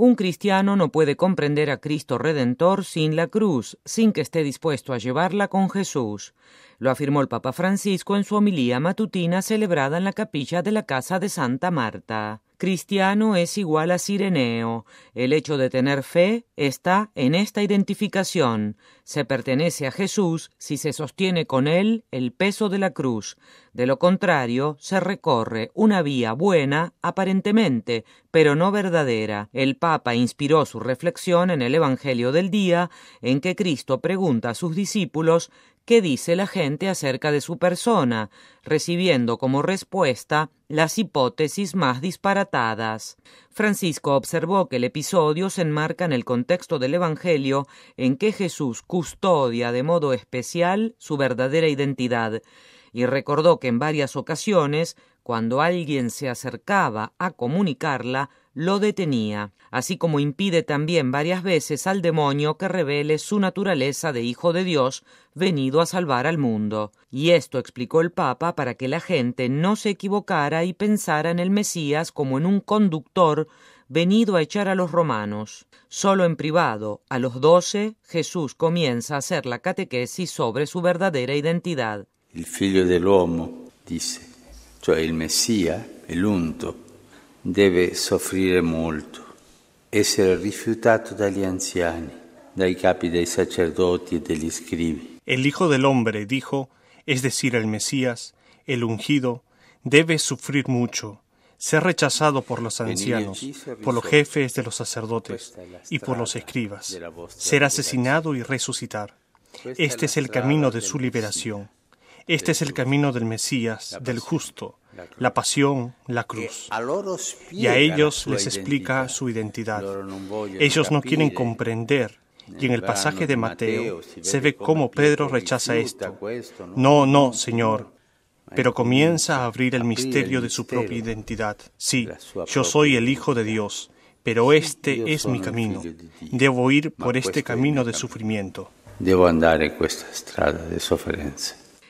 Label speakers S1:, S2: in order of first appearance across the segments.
S1: Un cristiano no puede comprender a Cristo Redentor sin la cruz, sin que esté dispuesto a llevarla con Jesús. Lo afirmó el Papa Francisco en su homilía matutina celebrada en la capilla de la Casa de Santa Marta cristiano es igual a sireneo. El hecho de tener fe está en esta identificación. Se pertenece a Jesús si se sostiene con él el peso de la cruz. De lo contrario, se recorre una vía buena, aparentemente, pero no verdadera. El Papa inspiró su reflexión en el Evangelio del día, en que Cristo pregunta a sus discípulos qué dice la gente acerca de su persona, recibiendo como respuesta las hipótesis más disparatadas. Francisco observó que el episodio se enmarca en el contexto del Evangelio en que Jesús custodia de modo especial su verdadera identidad, y recordó que en varias ocasiones cuando alguien se acercaba a comunicarla, lo detenía, así como impide también varias veces al demonio que revele su naturaleza de hijo de Dios venido a salvar al mundo. Y esto explicó el Papa para que la gente no se equivocara y pensara en el Mesías como en un conductor venido a echar a los romanos. Solo en privado, a los doce, Jesús comienza a hacer la catequesis sobre su verdadera identidad.
S2: El Hijo del Hombre, dice, el
S3: El Hijo del Hombre dijo, es decir, el Mesías, el ungido, debe sufrir mucho, ser rechazado por los ancianos, por los jefes de los sacerdotes y por los escribas, ser asesinado y resucitar. Este es el camino de su liberación. Este es el camino del Mesías, del justo, la pasión, la cruz. Y a ellos les explica su identidad. Ellos no quieren comprender. Y en el pasaje de Mateo se ve cómo Pedro rechaza esto. No, no, Señor, pero comienza a abrir el misterio de su propia identidad. Sí, yo soy el Hijo de Dios, pero este es mi camino. Debo ir por este camino de sufrimiento.
S2: Debo andar en esta estrada de sufrimiento.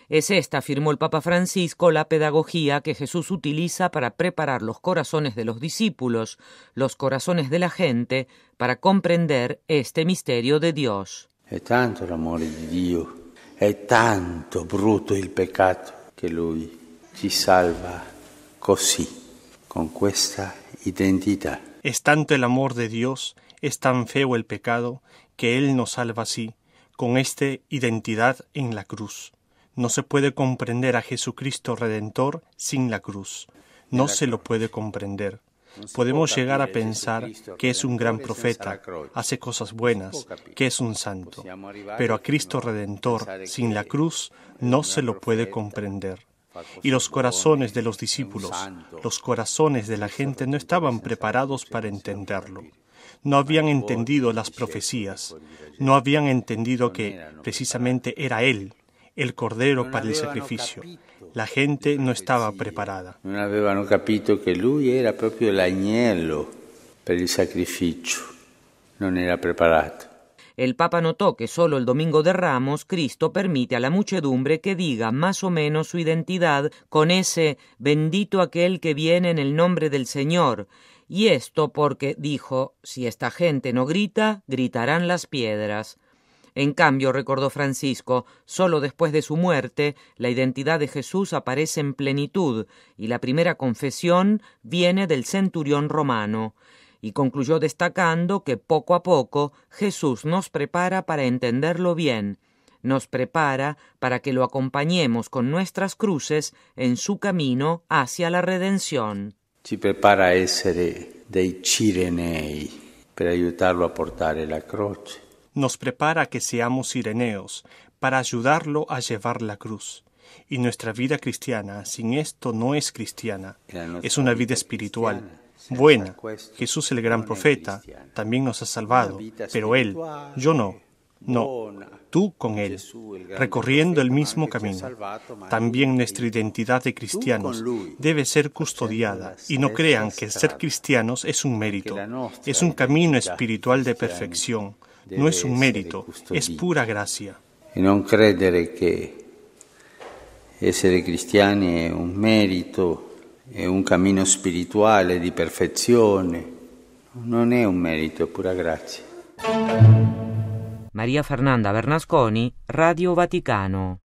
S1: Es esta, afirmó el Papa Francisco, la pedagogía que Jesús utiliza para preparar los corazones de los discípulos, los corazones de la gente, para comprender este misterio de Dios.
S2: Es tanto el amor de Dios, es tanto bruto el pecado que Lui ci salva così, con questa identidad.
S3: Es tanto el amor de Dios, es tan feo el pecado, que Él nos salva así, con esta identidad en la cruz. No se puede comprender a Jesucristo Redentor sin la cruz. No se lo puede comprender. Podemos llegar a pensar que es un gran profeta, hace cosas buenas, que es un santo,
S2: pero a Cristo
S3: Redentor sin la cruz no se lo puede comprender. Y los corazones de los discípulos, los corazones de la gente no estaban preparados para entenderlo. No habían entendido las profecías, no habían entendido que precisamente era Él el cordero para el sacrificio. La gente no estaba preparada.
S2: No habían capito que lui era proprio l'agnello para el sacrificio. No era preparato.
S1: El Papa notó que solo el Domingo de Ramos Cristo permite a la muchedumbre que diga más o menos su identidad con ese bendito aquel que viene en el nombre del Señor. Y esto porque dijo, si esta gente no grita, gritarán las piedras. En cambio, recordó Francisco, solo después de su muerte la identidad de Jesús aparece en plenitud y la primera confesión viene del centurión romano. Y concluyó destacando que poco a poco Jesús nos prepara para entenderlo bien, nos prepara para que lo acompañemos con nuestras cruces en su camino hacia la redención.
S2: Si prepara a de de cirenei para ayudarlo a portar la croce
S3: nos prepara que seamos sireneos para ayudarlo a llevar la cruz. Y nuestra vida cristiana sin esto no es cristiana, es una vida espiritual buena. Jesús el gran profeta también nos ha salvado, pero Él, yo no. No, tú con Él, recorriendo el mismo camino. También nuestra identidad de cristianos debe ser custodiada y no crean que ser cristianos es un mérito, es un camino espiritual de perfección. no es un mérito, es pura gracia.
S2: E non credere che essere cristiani è un merito, è un cammino spirituale di perfezione, non è un
S1: merito, è pura grazia. Maria Fernanda Bernasconi, Radio Vaticano.